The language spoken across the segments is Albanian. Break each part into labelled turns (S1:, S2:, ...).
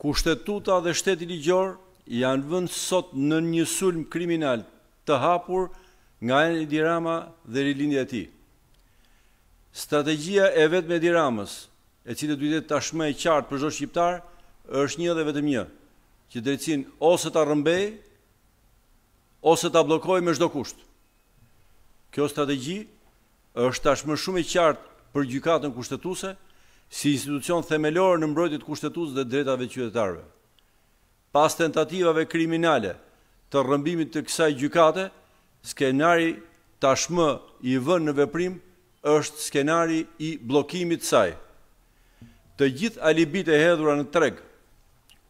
S1: kushtetuta dhe shteti ligjor janë vënd sot në një sulm kriminal të hapur nga e një dirama dhe rilindja ti. Strategia e vetë me diramës, e cilë të duhet tashme e qartë për zhërë shqiptar, është një dhe vetëm një, që drecin ose të rëmbej, ose të blokoj me shdo kusht. Kjo strategi është tashme shumë e qartë për gjykatën kushtetuse, si institucion themelor në mbrojtit kushtetus dhe drejtave qytetarve. Pas tentativave kriminale të rëmbimit të kësaj gjykate, skenari tashmë i vën në veprim është skenari i blokimit saj. Të gjith alibit e hedhura në treg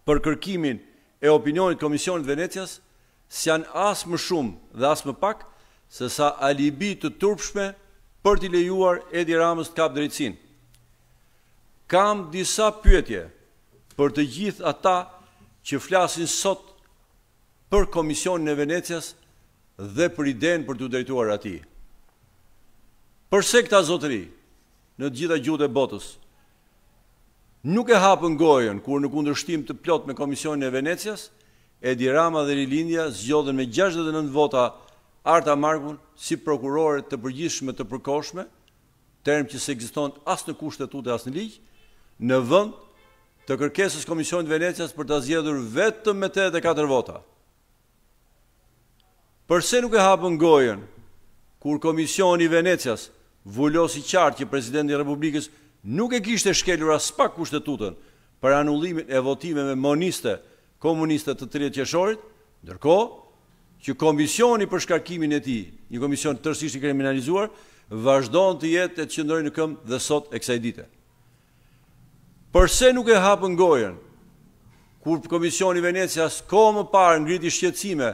S1: për kërkimin e opinionit Komisionit Venecias, si janë asë më shumë dhe asë më pak, se sa alibi të turpshme për t'i lejuar edhi ramës të kap drejtsinë kam disa pyetje për të gjithë ata që flasin sot për Komisionin e Venecias dhe për idenë për të drejtuar ati. Përse këta zotëri në gjitha gjutë e botës, nuk e hapën gojën kur në kundërshtim të plot me Komisionin e Venecias, Edi Rama dhe Rilindja zgjodhen me 69 vota Arta Markun si prokurore të përgjishme të përkoshme, term që se egziston asë në kushtetut e asë në ligjë, në vënd të kërkesës Komisionit Venecias për të zjedhur vetëm me 84 vota. Përse nuk e hapën gojen, kur Komisioni Venecias vullosi qartë që Presidenti Republikës nuk e kishtë e shkelur aspak kushtetutën për anullimin e votime me moniste komuniste të tretë qeshorit, ndërko që Komisioni për shkarkimin e ti, një komision të i kriminalizuar, vazhdojnë të jetë e të qëndërinë në këmë dhe sot e kësaj dite. Përse nuk e hapën gojën? Kur Komisioni Venecia s'ko më parë ngriti shqecime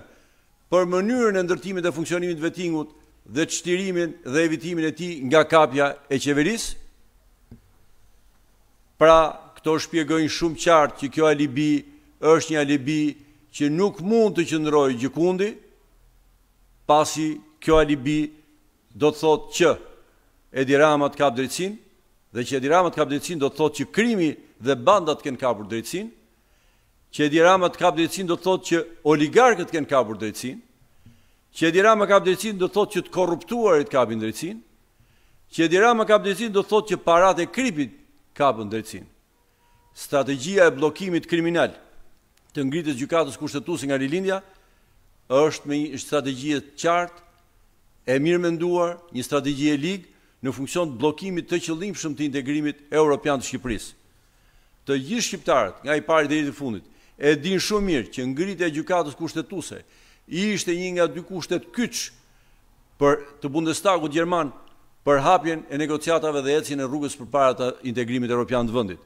S1: për mënyrën e ndërtimit e funksionimit vetingut dhe qëtirimin dhe evitimin e ti nga kapja e qeverisë? Pra, këto shpjegojnë shumë qartë që kjo alibi është një alibi që nuk mund të qëndrojë gjikundi, pasi kjo alibi do të thotë që Edi Ramat kap drejtsinë, dhe që Edi Rama të kap drejtësinë do të thotë që krimi dhe bandat kanë kapur drejtësinë, që Edi Rama të kap drejtësinë do të thotë që oligarkët kanë kapur drejtësinë, që Edi Rama kap drejtësinë do të thotë që të korruptuarit kapin drejtësinë, që Edi Rama kap drejtësinë do të thotë që paratë e kripit kapën drejtësinë. Strategjia e bllokimit kriminal të ngritjes gjykatës kushtetuese nga Rilindja është me një strategji të qartë, e mirë menduar, një strategji e ligë në funksion të blokimit të qëllimshëm të integrimit e Europian të Shqipëris. Të gjithë Shqiptarët, nga i pari dhe i të fundit, e din shumë mirë që ngritja e gjukatës kushtetuse, i ishte një nga dy kushtet kyç për të Bundestagut të Gjerman për hapjen e negociatave dhe ecjen e rrugës për para të integrimit e Europian të vëndit.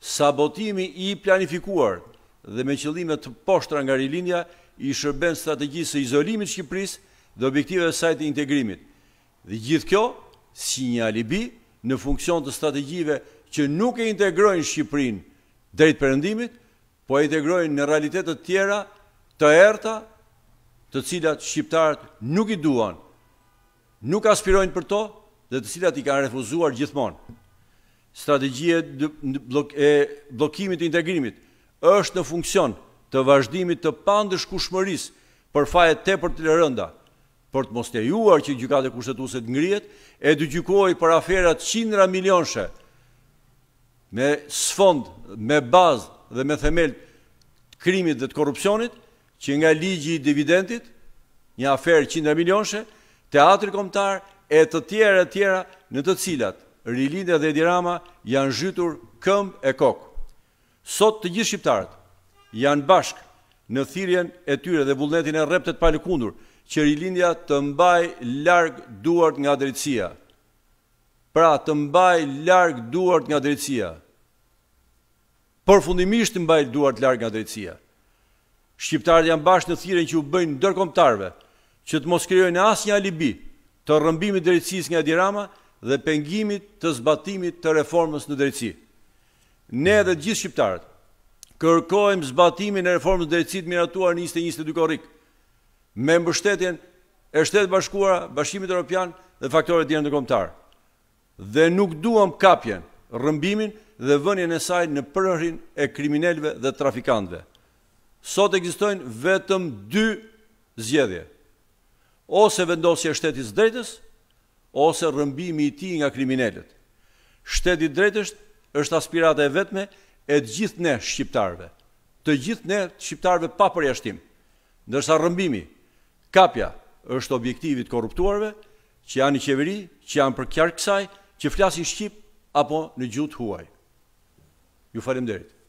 S1: Sabotimi i planifikuar dhe me qëllimet të poshtra nga rilinja i shërben strategjisë e izolimit Shqipëris dhe objektive e të integrimit. Dhe gjithë kjo si një alibi në funksion të strategjive që nuk e integrojnë Shqiprin drejt përëndimit, po e integrojnë në realitetet tjera të erta të cilat Shqiptarët nuk i duan, nuk aspirojnë për to dhe të cilat i ka refuzuar gjithmonë. Strategjie e blokimit të integrimit është në funksion të vazhdimit të pandësh kushmëris për fajet te për të lërënda, për të mos që gjykatë e kushtetuset ngrijet, e dy gjykoj për aferat qindra milionshe me sfond, me bazë dhe me themel krimit dhe të korupcionit, që nga ligji i dividendit, një aferë qindra milionshe, teatri komtar e të tjera tjera në të cilat Rilinda dhe Edirama janë zhytur këmb e kokë. Sot të gjithë shqiptarët janë bashkë në thirjen e tyre dhe vullnetin e reptet pa lëkundur, që rilindja të mbaj larg duart nga drejtësia. Pra, të mbaj larg duart nga drejtësia. Përfundimisht të mbaj duart larg nga drejtësia. Shqiptarët janë bashkë në thirjen që u bëjnë ndërkombëtarve, që të mos krijojnë asnjë alibi të rrëmbimit drejtësisë nga dirama dhe pengimit të zbatimit të reformës në drejtësi. Ne dhe gjithë shqiptarët kërkojmë zbatimin e reformës dhe recit miratuar në 21-22 korik, me mbështetjen e shtetë bashkuara, bashkimit e Europian dhe faktore djene në komtarë. Dhe nuk duham kapjen, rëmbimin dhe vënjen e saj në përërin e kriminelve dhe trafikantve. Sot egzistojnë vetëm dy zjedhje, ose vendosje shtetis drejtës, ose rëmbimi i ti nga kriminellet. Shtetit drejtësht është aspirata e vetme e të gjithë ne shqiptarëve, të gjithë ne shqiptarëve pa përjashtim. Ndërsa rëmbimi, kapja është objektivit korruptuarve, që janë i qeveri, që janë për kjarë kësaj, që flasin shqip, apo në gjutë huaj. Ju falem derit.